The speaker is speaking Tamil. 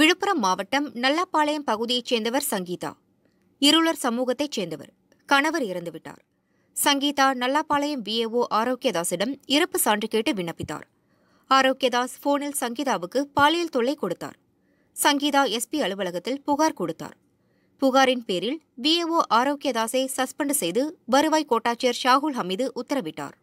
விழுப்புரம் மாவட்டம் நல்லாப்பாளையம் பகுதியைச் சேர்ந்தவர் சங்கீதா இருளர் சமூகத்தைச் சேர்ந்தவர் கணவர் இறந்துவிட்டார் சங்கீதா நல்லாப்பாளையம் விஏஓ ஆரோக்கியதாஸிடம் இறப்பு சான்று கேட்டு விண்ணப்பித்தார் ஆரோக்கியதாஸ் போனில் சங்கீதாவுக்கு பாலியல் தொல்லை கொடுத்தார் சங்கீதா எஸ்பி அலுவலகத்தில் புகார் கொடுத்தார் புகாரின் பேரில் விஏஓ ஆரோக்கியதாஸை சஸ்பெண்ட் செய்து வருவாய் கோட்டாட்சியர் ஷாகுல் ஹமீது உத்தரவிட்டார்